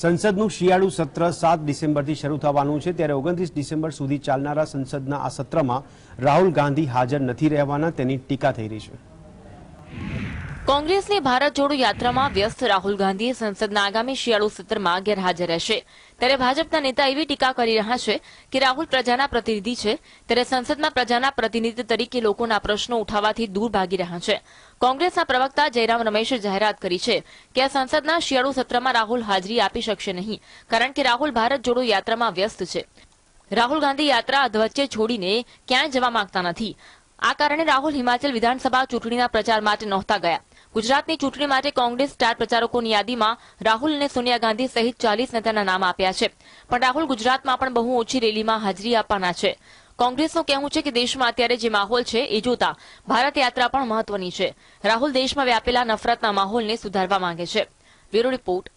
સંસદનું શિયાળુ સત્ર સાત ડિસેમ્બરથી શરૂ થવાનું છે ત્યારે ઓગણત્રીસ ડિસેમ્બર સુધી ચાલનારા સંસદના આ સત્રમાં રાહુલ ગાંધી હાજર નથી રહેવાના તેની ટીકા થઈ રહી છે કોંગ્રેસની ભારત જોડો યાત્રામાં વ્યસ્ત રાહુલ ગાંધી સંસદના આગામી શિયાળુ સત્રમાં ગેરહાજર રહેશે ત્યારે ભાજપના નેતા એવી ટીકા કરી રહ્યા છે કે રાહુલ પ્રજાના પ્રતિનિધિ છે ત્યારે સંસદમાં પ્રજાના પ્રતિનિધિ તરીકે લોકોના પ્રશ્નો ઉઠાવવાથી દૂર ભાગી રહ્યા છે કોંગ્રેસના પ્રવક્તા જયરામ રમેશે જાહેરાત કરી છે કે આ સંસદના શિયાળુ સત્રમાં રાહુલ હાજરી આપી શકશે નહીં કારણ કે રાહુલ ભારત જોડો યાત્રામાં વ્યસ્ત છે રાહુલ ગાંધી યાત્રા અધવચ્ચે છોડીને ક્યાંય જવા માંગતા નથી આ કારણે રાહુલ હિમાચલ વિધાનસભા ચૂંટણીના પ્રચાર માટે નહોતા ગયા ગુજરાતની ચૂંટણી માટે કોંગ્રેસ સ્ટાર પ્રચારકોની યાદીમાં રાહુલ અને સોનિયા ગાંધી સહિત ચાલીસ નેતાના નામ આપ્યા છે પણ રાહુલ ગુજરાતમાં પણ બહુ ઓછી રેલીમાં હાજરી આપવાના છે કોંગ્રેસનું કહેવું છે કે દેશમાં અત્યારે જે માહોલ છે એ જોતા ભારત યાત્રા પણ મહત્વની છે રાહુલ દેશમાં વ્યાપેલા નફરતના માહોલને સુધારવા માંગે છે બ્યુરો રિપોર્ટ